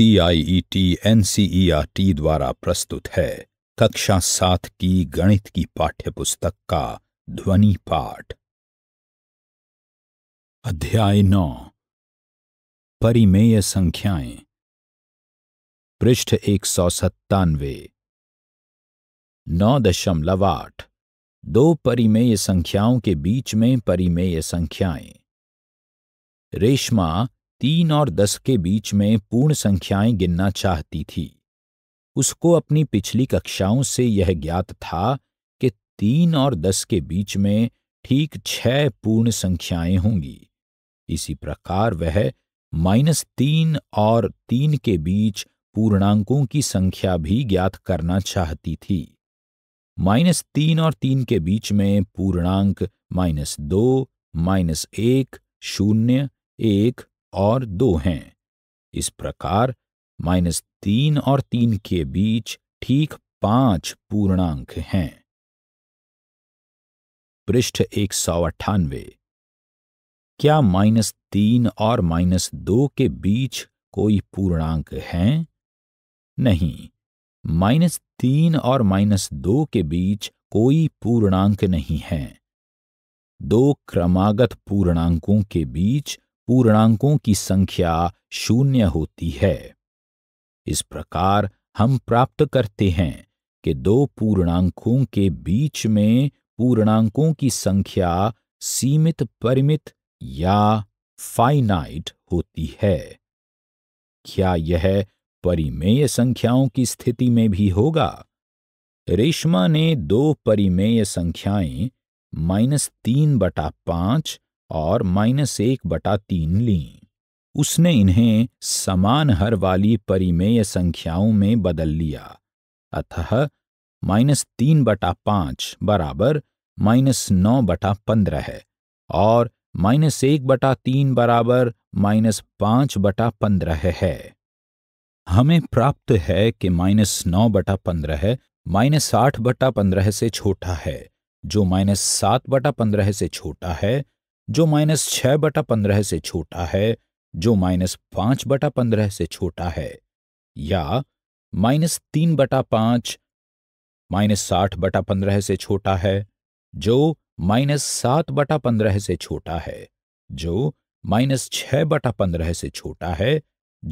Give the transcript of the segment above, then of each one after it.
N R T द्वारा प्रस्तुत है कक्षा सात की गणित की पाठ्य पुस्तक का ध्वनि पाठ अध्याय नौ परिमेय संख्याएं पृष्ठ एक सौ सत्तानवे नौ दशमलव आठ दो परिमेय संख्याओं के बीच में परिमेय संख्याएं रेशमा तीन और दस के बीच में पूर्ण संख्याएं गिनना चाहती थी उसको अपनी पिछली कक्षाओं से यह ज्ञात था कि तीन और दस के बीच में ठीक छह पूर्ण संख्याएं होंगी इसी प्रकार वह माइनस तीन और तीन के बीच पूर्णांकों की संख्या भी ज्ञात करना चाहती थी माइनस तीन और तीन के बीच में पूर्णांक माइनस दो माइनस एक शून्य एक और दो हैं इस प्रकार माइनस तीन और तीन के बीच ठीक पांच पूर्णांक हैं पृष्ठ एक सौ अट्ठानवे क्या माइनस तीन और माइनस दो के बीच कोई पूर्णांक हैं? नहीं माइनस तीन और माइनस दो के बीच कोई पूर्णांक नहीं है दो क्रमागत पूर्णांकों के बीच पूर्णांकों की संख्या शून्य होती है इस प्रकार हम प्राप्त करते हैं कि दो पूर्णांकों के बीच में पूर्णांकों की संख्या सीमित परिमित या फाइनाइट होती है क्या यह परिमेय संख्याओं की स्थिति में भी होगा रेशमा ने दो परिमेय संख्याएं माइनस तीन बटा पांच और माइनस एक बटा तीन ली उसने इन्हें समान हर वाली परिमेय संख्याओं में बदल लिया अतः माइनस तीन बटा पांच बराबर माइनस नौ बटा पंद्रह है और माइनस एक बटा तीन बराबर माइनस पांच बटा पंद्रह है हमें प्राप्त है कि माइनस नौ बटा पंद्रह माइनस आठ बटा पंद्रह से छोटा है जो माइनस सात बटा पंद्रह से छोटा है जो माइनस छह बटा पंद्रह से छोटा है जो माइनस पांच बटा पंद्रह से छोटा है या माइनस तीन बटा पांच माइनस साठ बटा पंद्रह से छोटा है जो माइनस सात बटा पंद्रह से छोटा है जो माइनस छह बटा पंद्रह से छोटा है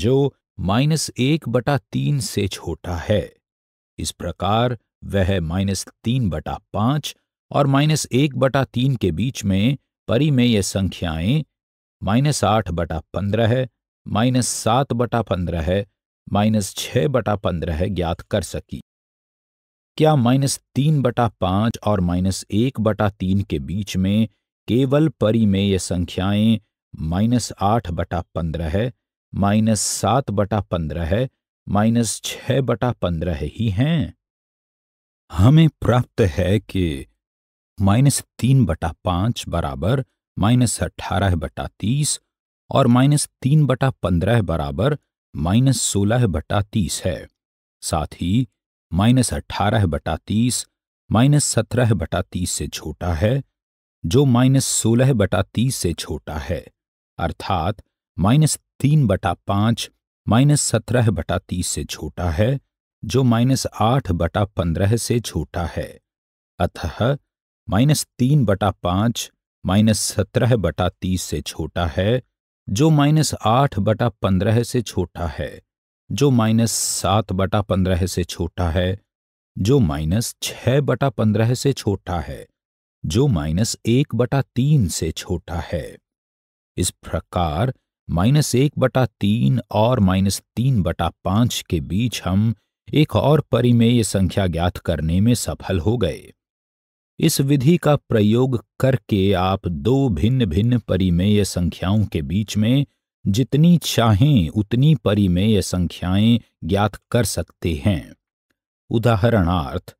जो माइनस एक बटा तीन से छोटा है इस प्रकार वह माइनस तीन बटा पांच और माइनस एक बटा तीन के बीच में परी में ये संख्याएं माइनस आठ बटा पंद्रह है माइनस सात बटा पंद्रह है माइनस छः बटा पंद्रह है ज्ञात कर सकी क्या माइनस तीन बटा पाँच और माइनस एक बटा तीन के बीच में केवल परी में ये संख्याएं माइनस आठ बटा पंद्रह है माइनस सात बटा पंद्रह है माइनस छः बटा पंद्रह ही हैं हमें प्राप्त है कि माइनस तीन बटा पांच बराबर माइनस अट्ठारह बटा तीस और माइनस तीन बटा पंद्रह बराबर माइनस सोलह बटा तीस है साथ ही माइनस अट्ठारह बटा तीस माइनस सत्रह बटा तीस से छोटा है जो माइनस सोलह बटा तीस से छोटा है अर्थात माइनस तीन बटा पांच माइनस सत्रह बटा तीस से छोटा है जो माइनस आठ बटा पंद्रह से छोटा है अतः माइनस तीन बटा पांच माइनस सत्रह बटा तीस से छोटा है जो माइनस आठ बटा पंद्रह से छोटा है जो माइनस सात बटा पंद्रह से छोटा है जो माइनस छह बटा पंद्रह से छोटा है जो माइनस एक बटा तीन से छोटा है इस प्रकार माइनस एक बटा तीन और माइनस तीन बटा पांच के बीच हम एक और परिमेय संख्या ज्ञात करने में सफल हो गए इस विधि का प्रयोग करके आप दो भिन्न भिन्न परिमेय संख्याओं के बीच में जितनी चाहें उतनी परिमेय संख्याएं ज्ञात कर सकते हैं उदाहरणार्थ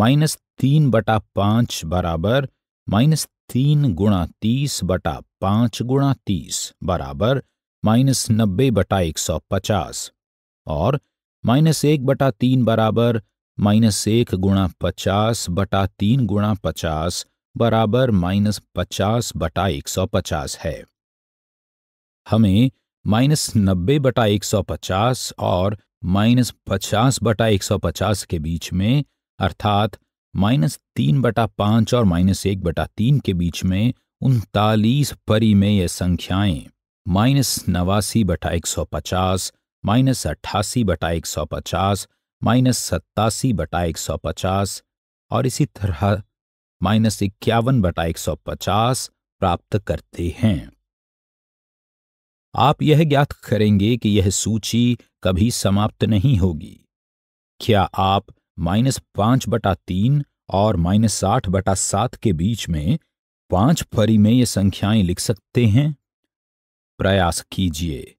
माइनस तीन बटा पांच बराबर माइनस तीन गुणा तीस बटा पांच गुणा तीस बराबर माइनस नब्बे बटा एक सौ पचास और माइनस एक बटा तीन बराबर माइनस एक गुणा पचास बटा तीन गुणा पचास बराबर माइनस पचास बटा एक सौ पचास है हमें माइनस नब्बे बटा एक सौ पचास और माइनस पचास बटा एक सौ पचास के बीच में अर्थात माइनस तीन बटा पांच और माइनस एक बटा तीन के बीच में उनतालीस परिमेय संख्याएं माइनस नवासी बटा एक सौ पचास माइनस अट्ठासी बटा एक सौ पचास माइनस सत्तासी बटा एक सौ पचास और इसी तरह माइनस इक्यावन बटा एक सौ पचास प्राप्त करते हैं आप यह ज्ञात करेंगे कि यह सूची कभी समाप्त नहीं होगी क्या आप माइनस पांच बटा तीन और माइनस साठ बटा सात के बीच में पांच परी में ये संख्याएं लिख सकते हैं प्रयास कीजिए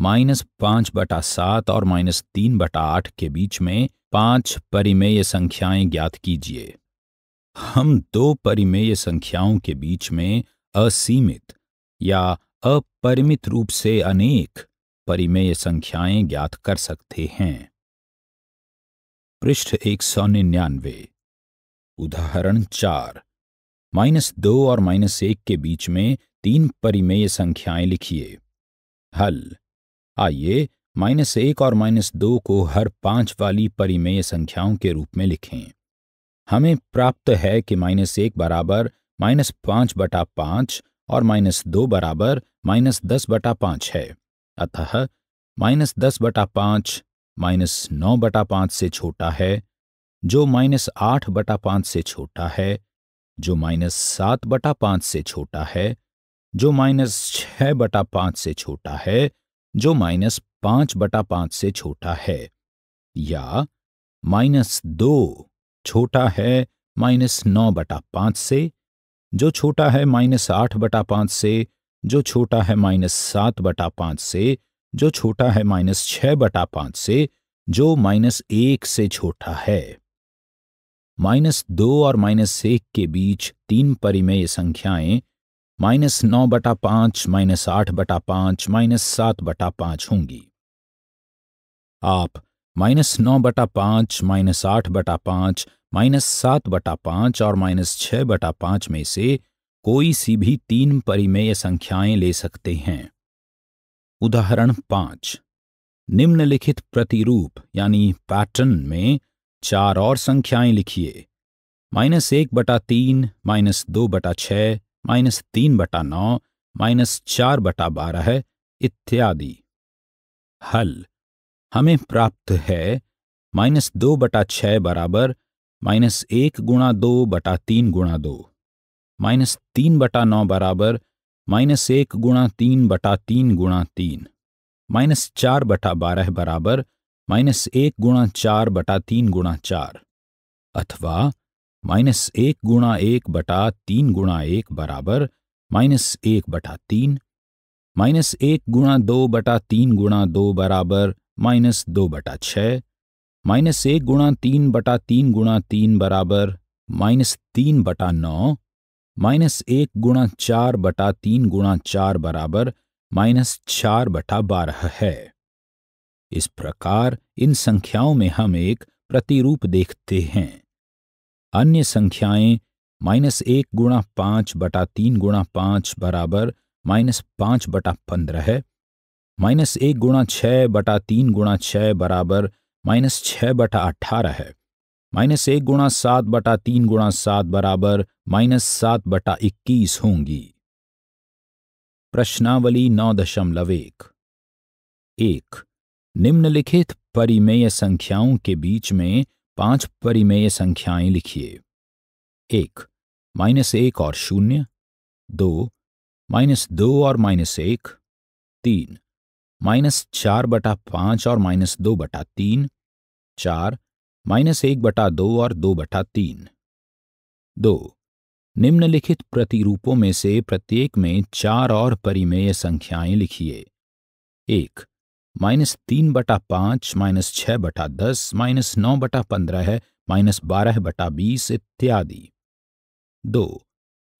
माइनस पांच बटा सात और माइनस तीन बटा आठ के बीच में पांच परिमेय संख्याएं ज्ञात कीजिए हम दो परिमेय संख्याओं के बीच में असीमित या अपरिमित रूप से अनेक परिमेय संख्याएं ज्ञात कर सकते हैं पृष्ठ एक सौ निन्यानवे उदाहरण चार माइनस दो और माइनस एक के बीच में तीन परिमेय संख्याएं लिखिए हल आइए माइनस एक और माइनस दो को हर पांच वाली परिमेय संख्याओं के रूप में लिखें हमें प्राप्त है कि माइनस एक बराबर माइनस पांच बटा पांच और माइनस दो बराबर माइनस दस बटा पांच है अतः माइनस दस बटा पांच माइनस नौ बटा पांच से छोटा है जो माइनस आठ बटा पांच से छोटा है जो माइनस सात बटा पांच से छोटा है जो माइनस छह बटा पांच से छोटा है जो माइनस पांच बटा पांच से छोटा है या माइनस दो छोटा है माइनस नौ बटा पांच से जो छोटा है माइनस आठ बटा पांच से जो छोटा है माइनस सात बटा पांच से जो छोटा है माइनस छह बटा पांच से जो माइनस एक से छोटा है माइनस दो और माइनस एक के बीच तीन परिमेय संख्याएं माइनस नौ बटा पांच माइनस आठ बटा पांच माइनस सात बटा पांच होंगी आप माइनस नौ बटा पांच माइनस आठ बटा पांच माइनस सात बटा पांच और माइनस छह बटा पांच में से कोई सी भी तीन परिमेय संख्याएं ले सकते हैं उदाहरण पांच निम्नलिखित प्रतिरूप यानी पैटर्न में चार और संख्याएं लिखिए माइनस एक बटा तीन माइनस दो बटा छह माइनस तीन बटा नौ माइनस चार बटा बारह इत्यादि हल हमें प्राप्त है माइनस दो बटा छः बराबर माइनस एक गुणा दो बटा तीन गुणा दो माइनस तीन बटा नौ बराबर माइनस एक गुणा तीन बटा तीन गुणा तीन माइनस चार बटा बारह बराबर माइनस एक गुणा चार बटा तीन गुणा चार अथवा माइनस एक गुणा एक बटा तीन गुणा एक बराबर माइनस एक बटा तीन माइनस एक गुणा दो बटा तीन गुणा दो बराबर माइनस दो बटा छ माइनस एक गुणा तीन बटा तीन गुणा तीन बराबर माइनस तीन बटा नौ माइनस एक गुणा चार बटा तीन गुणा चार बराबर माइनस चार बटा बारह है इस प्रकार इन संख्याओं में हम एक प्रतिरूप देखते हैं अन्य संख्याएं माइनस एक गुणा पांच बटा तीन गुणा पांच बराबर माइनस पांच बटा पंद्रह है माइनस एक गुणा छः बटा तीन गुणा छः बराबर माइनस छः बटा अट्ठारह है माइनस एक गुणा सात बटा तीन गुणा सात बराबर माइनस सात बटा इक्कीस होंगी प्रश्नावली नौ दशमलव एक एक निम्नलिखित परिमेय संख्याओं के बीच में पांच परिमेय संख्याएं लिखिए एक माइनस एक और शून्य दो माइनस दो और माइनस एक तीन माइनस चार बटा पांच और माइनस दो बटा तीन चार माइनस एक बटा दो और दो बटा तीन दो निम्नलिखित प्रतिरूपों में से प्रत्येक में चार और परिमेय संख्याएं लिखिए एक माइनस तीन बटा पाँच माइनस छः बटा दस माइनस नौ बटा पंद्रह है माइनस बारह बटा बीस इत्यादि दो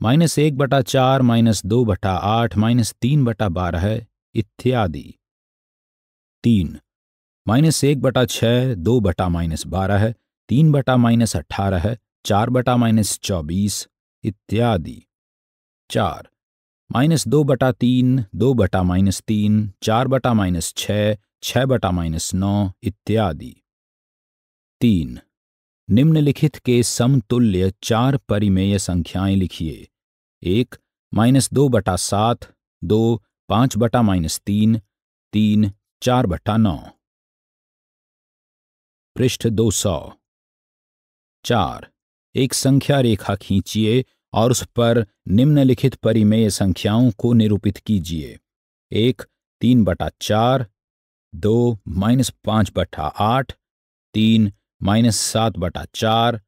माइनस एक बटा चार माइनस दो बटा आठ माइनस तीन बटा बारह इत्यादि तीन माइनस एक बटा छः दो बटा माइनस बारह है तीन बटा माइनस अट्ठारह चार बटा माइनस चौबीस इत्यादि चार माइनस दो बटा तीन दो बटा माइनस तीन चार बटा माइनस छः छः बटा माइनस नौ इत्यादि तीन निम्नलिखित के समतुल्य चार परिमेय संख्याएं लिखिए एक माइनस दो बटा सात दो पांच बटा माइनस तीन तीन चार बटा नौ पृष्ठ दो सौ चार एक संख्या रेखा खींचिए और उस पर निम्नलिखित परिमेय संख्याओं को निरूपित कीजिए एक तीन बटा चार दो माइनस पांच बटा आठ तीन माइनस सात बटा चार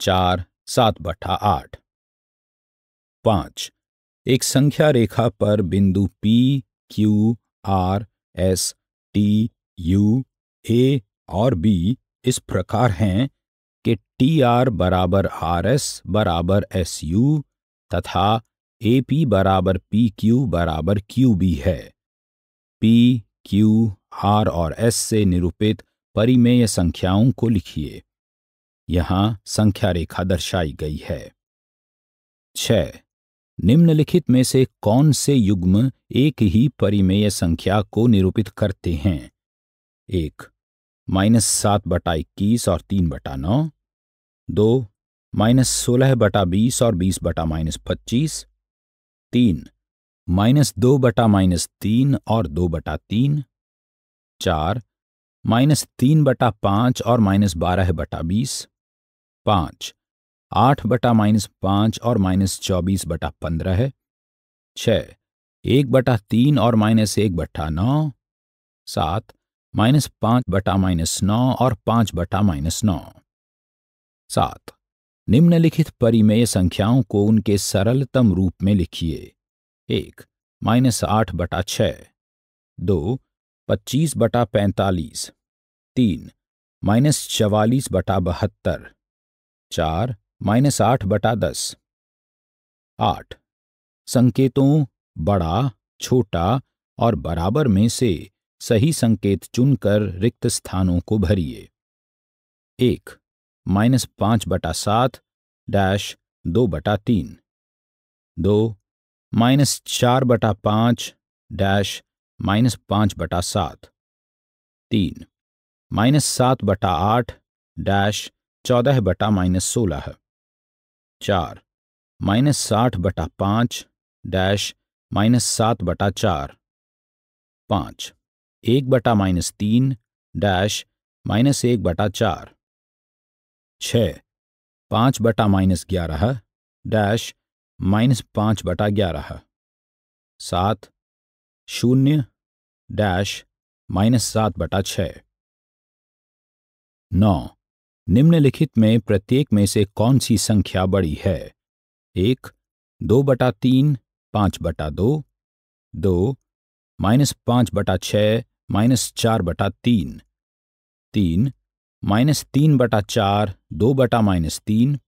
चार सात बटा आठ पांच एक संख्या रेखा पर बिंदु P, Q, R, S, T, U, A और B इस प्रकार हैं कि टी आर बराबर आर एस बराबर एस यू तथा ए पी बराबर पी क्यू बराबर क्यू बी है पी क्यू आर और एस से निरूपित परिमेय संख्याओं को लिखिए यहां संख्या रेखा दर्शाई गई है छ निम्नलिखित में से कौन से युग्म एक ही परिमेय संख्या को निरूपित करते हैं एक माइनस सात बटा इक्कीस और तीन बटा नौ दो माइनस सोलह बटा बीस और बीस बटा माइनस पच्चीस तीन माइनस दो बटा माइनस तीन और दो बटा तीन चार माइनस तीन बटा पाँच और माइनस बारह बटा बीस पाँच आठ बटा माइनस पाँच और माइनस चौबीस बटा पंद्रह छह एक बटा तीन और माइनस एक बटा नौ सात माइनस पाँच बटा माइनस नौ और पाँच बटा माइनस नौ सात निम्नलिखित परिमेय संख्याओं को उनके सरलतम रूप में लिखिए एक माइनस आठ बटा छ दो पच्चीस बटा पैंतालीस तीन माइनस चवालीस बटा बहत्तर चार माइनस आठ बटा दस आठ संकेतों बड़ा छोटा और बराबर में से सही संकेत चुनकर रिक्त स्थानों को भरिए एक माइनस पांच बटा सात डैश दो बटा तीन दो माइनस चार बटा पांच डैश माइनस पाँच बटा सात तीन माइनस सात बटा आठ डैश चौदह बटा माइनस सोलह चार माइनस साठ बटा पांच डैश माइनस सात बटा चार पांच एक बटा माइनस तीन डैश माइनस एक बटा चार छ पाँच बटा माइनस ग्यारह डैश माइनस पाँच बटा ग्यारह सात शून्य डैश माइनस सात बटा छ नौ निम्नलिखित में प्रत्येक में से कौन सी संख्या बड़ी है एक दो बटा तीन पाँच बटा दो दो माइनस पाँच बटा छ माइनस चार बटा तीन तीन माइनस तीन बटा चार दो बटा माइनस तीन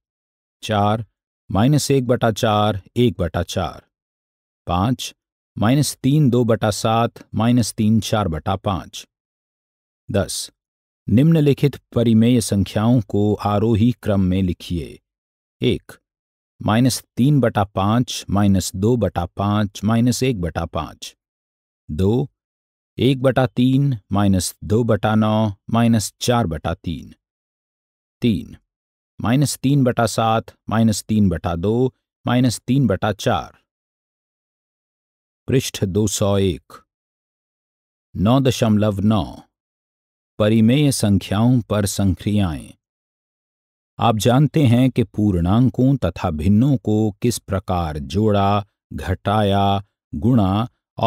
चार माइनस एक बटा चार एक बटा चार पाँच माइनस तीन दो बटा सात माइनस तीन चार बटा पाँच दस निम्नलिखित परिमेय संख्याओं को आरोही क्रम में लिखिए एक माइनस तीन बटा पाँच माइनस दो बटा पाँच माइनस एक बटा पाँच दो एक बटा तीन माइनस दो बटा नौ माइनस चार बटा तीन तीन माइनस तीन बटा सात माइनस तीन बटा दो माइनस तीन बटा चार पृष्ठ दो सौ एक नौ दशमलव नौ परिमेय संख्याओं पर संक्रियाएं आप जानते हैं कि पूर्णांकों तथा भिन्नों को किस प्रकार जोड़ा घटाया गुणा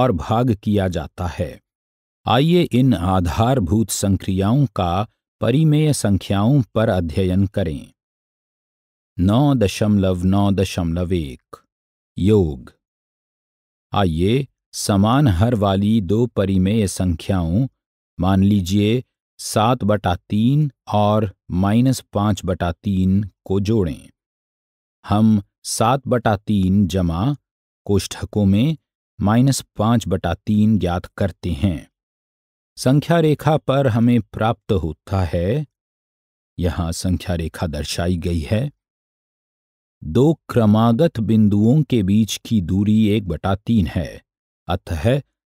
और भाग किया जाता है आइए इन आधारभूत संक्रियाओं का परिमेय संख्याओं पर अध्ययन करें नौ दशमलव नौ दशमलव एक योग आइए समान हर वाली दो परिमेय संख्याओं मान लीजिए सात बटा तीन और माइनस पांच बटा तीन को जोड़ें हम सात बटा तीन जमा कोष्ठकों में माइनस पांच बटा तीन ज्ञात करते हैं संख्या रेखा पर हमें प्राप्त होता है यहाँ संख्या रेखा दर्शाई गई है दो क्रमागत बिंदुओं के बीच की दूरी एक बटा तीन है अतः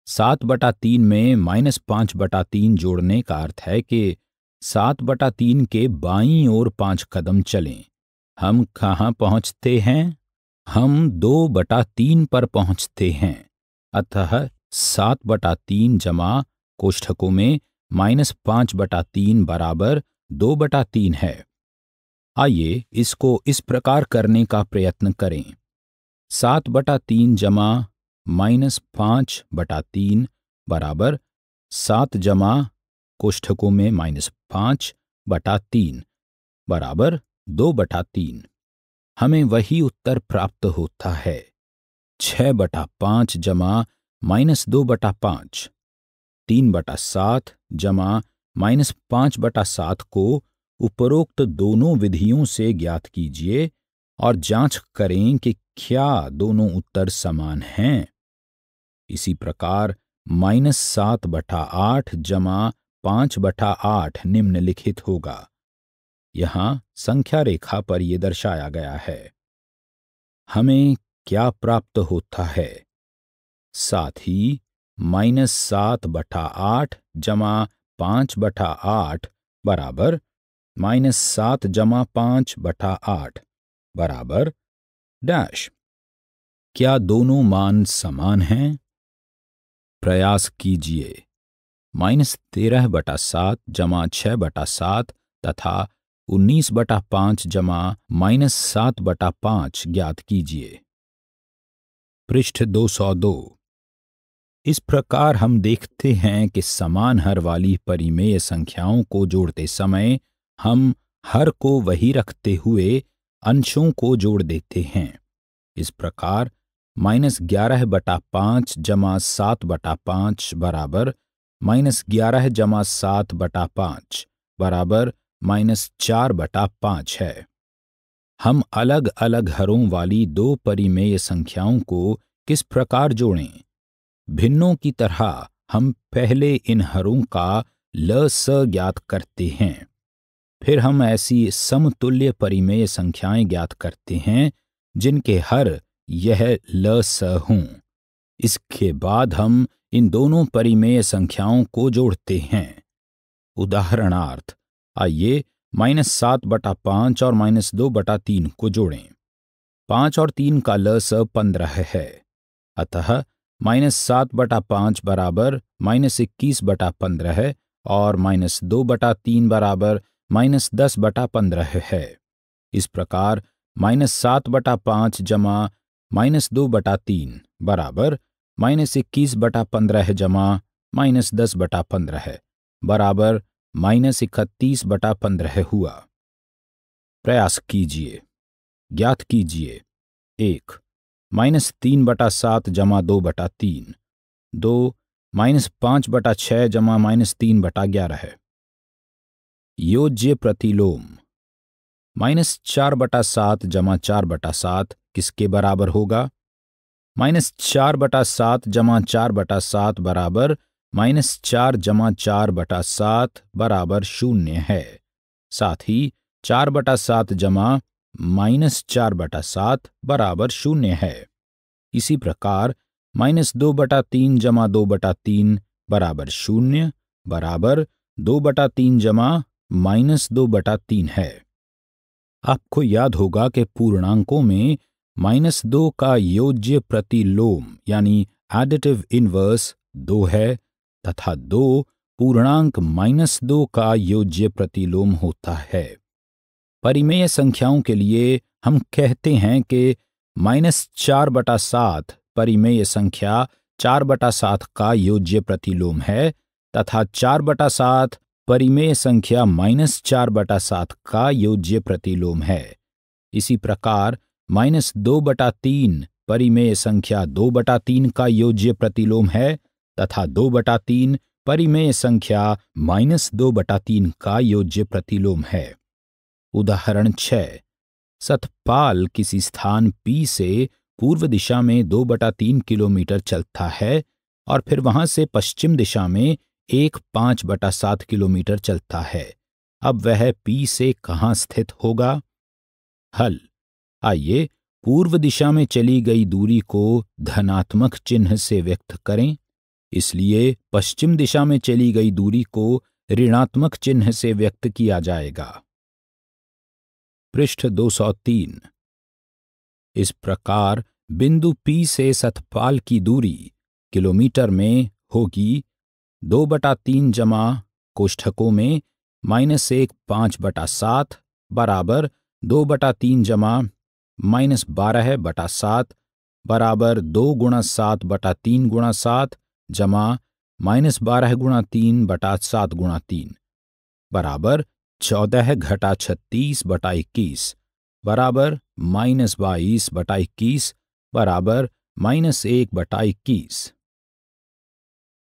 सात बटा तीन में माइनस पांच बटा तीन जोड़ने का अर्थ है कि सात बटा तीन के बाईं ओर पांच कदम चलें हम कहाँ पहुँचते हैं हम दो बटा तीन पर पहुँचते हैं अतः सात बटा तीन जमा कोष्ठकों में माइनस पांच बटा तीन बराबर दो बटा तीन है आइए इसको इस प्रकार करने का प्रयत्न करें सात बटा तीन जमा माइनस पांच बटा तीन बराबर सात जमा कोष्ठकों में माइनस पांच बटा तीन बराबर दो बटा तीन हमें वही उत्तर प्राप्त होता है छह बटा पांच जमा माइनस दो बटा पांच तीन बटा सात जमा माइनस पांच बटा सात को उपरोक्त दोनों विधियों से ज्ञात कीजिए और जांच करें कि क्या दोनों उत्तर समान हैं इसी प्रकार माइनस सात बटा आठ जमा पांच बटा आठ निम्नलिखित होगा यहां संख्या रेखा पर यह दर्शाया गया है हमें क्या प्राप्त होता है साथ ही माइनस सात बटा आठ जमा पाँच बटा आठ बराबर माइनस सात जमा पाँच बटा आठ बराबर डैश क्या दोनों मान समान हैं प्रयास कीजिए माइनस तेरह बटा सात जमा छः बटा सात तथा उन्नीस बटा पाँच जमा माइनस सात बटा पाँच ज्ञात कीजिए पृष्ठ दो सौ दो इस प्रकार हम देखते हैं कि समान हर वाली परिमेय संख्याओं को जोड़ते समय हम हर को वही रखते हुए अंशों को जोड़ देते हैं इस प्रकार माइनस ग्यारह बटा पाँच जमा सात बटा पाँच बराबर माइनस ग्यारह जमा सात बटा पाँच बराबर माइनस चार बटा पाँच है हम अलग अलग हरों वाली दो परिमेय संख्याओं को किस प्रकार जोड़ें भिन्नों की तरह हम पहले इन हरों का ल स ज्ञात करते हैं फिर हम ऐसी समतुल्य परिमेय संख्याएं ज्ञात करते हैं जिनके हर यह ल स हों इसके बाद हम इन दोनों परिमेय संख्याओं को जोड़ते हैं उदाहरणार्थ आइए माइनस सात बटा पांच और माइनस दो बटा तीन को जोड़ें पांच और तीन का ल स पंद्रह है अतः माइनस सात बटा पाँच बराबर माइनस इक्कीस बटा पंद्रह है और माइनस दो बटा तीन बराबर माइनस दस बटा पंद्रह है इस प्रकार माइनस सात बटा पाँच जमा माइनस दो बटा तीन बराबर माइनस इक्कीस बटा पंद्रह जमा माइनस दस बटा पंद्रह बराबर माइनस इकतीस बटा पंद्रह हुआ प्रयास कीजिए ज्ञात कीजिए एक माइनस तीन बटा सात जमा दो बटा तीन दो माइनस पांच बटा छह जमा माइनस तीन बटा ग्यारह है योज्य प्रतिलोम माइनस चार बटा सात जमा चार बटा सात किसके बराबर होगा माइनस चार बटा सात जमा चार बटा सात बराबर माइनस चार जमा चार बटा सात बराबर शून्य है साथ ही चार बटा सात जमा माइनस चार बटा सात बराबर शून्य है इसी प्रकार माइनस दो बटा तीन जमा दो बटा तीन बराबर शून्य बराबर दो बटा तीन जमा माइनस दो बटा तीन है आपको याद होगा कि पूर्णांकों में माइनस दो का योज्य प्रतिलोम यानी एडिटिव इनवर्स दो है तथा दो पूर्णांक माइनस दो का योज्य प्रतिलोम होता है परिमेय संख्याओं के लिए हम कहते हैं कि माइनस चार बटा सात परिमेय संख्या चार बटा सात का योज्य प्रतिलोम है तथा चार बटा सात परिमेय संख्या माइनस चार बटा सात का योज्य प्रतिलोम है इसी प्रकार माइनस दो बटा तीन परिमेय संख्या दो बटा तीन का योज्य प्रतिलोम है तथा दो बटा तीन परिमेय संख्या माइनस दो बटा तीन का योज्य प्रतिलोम है उदाहरण छः सतपाल किसी स्थान पी से पूर्व दिशा में दो बटा तीन किलोमीटर चलता है और फिर वहां से पश्चिम दिशा में एक पांच बटा सात किलोमीटर चलता है अब वह पी से कहाँ स्थित होगा हल आइए पूर्व दिशा में चली गई दूरी को धनात्मक चिन्ह से व्यक्त करें इसलिए पश्चिम दिशा में चली गई दूरी को ऋणात्मक चिन्ह से व्यक्त किया जाएगा पृष्ठ 203 इस प्रकार बिंदु पी से सतपाल की दूरी किलोमीटर में होगी दो बटा तीन जमा कोष्ठकों में माइनस एक पांच बटा सात बराबर दो बटा तीन जमा माइनस बारह बटा सात बराबर दो गुणा सात बटा तीन गुणा सात जमा माइनस बारह गुणा तीन बटा सात गुणा तीन बराबर चौदह घटा छत्तीस बटा इक्कीस बराबर माइनस बाईस बटा इक्कीस बराबर माइनस एक बटा इक्कीस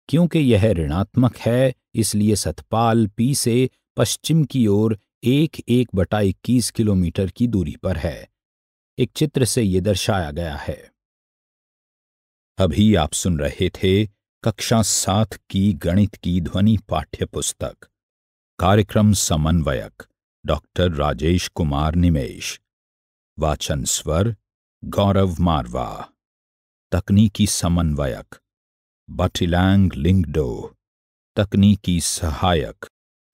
क्योंकि यह ऋणात्मक है इसलिए सतपाल पी से पश्चिम की ओर एक एक बटा इक्कीस किलोमीटर की दूरी पर है एक चित्र से ये दर्शाया गया है अभी आप सुन रहे थे कक्षा सात की गणित की ध्वनि पाठ्य पुस्तक कार्यक्रम समन्वयक डॉक्टर राजेश कुमार निमेश वाचन स्वर गौरव मारवा तकनीकी समन्वयक बटिलैंग लिंगडो तकनीकी सहायक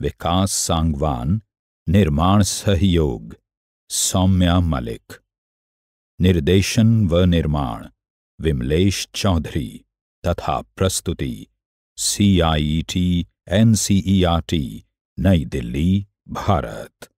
विकास सांगवान निर्माण सहयोग सौम्या मलिक निर्देशन व निर्माण विमलेश चौधरी तथा प्रस्तुति C I T N C E R T Nai Delhi Bharat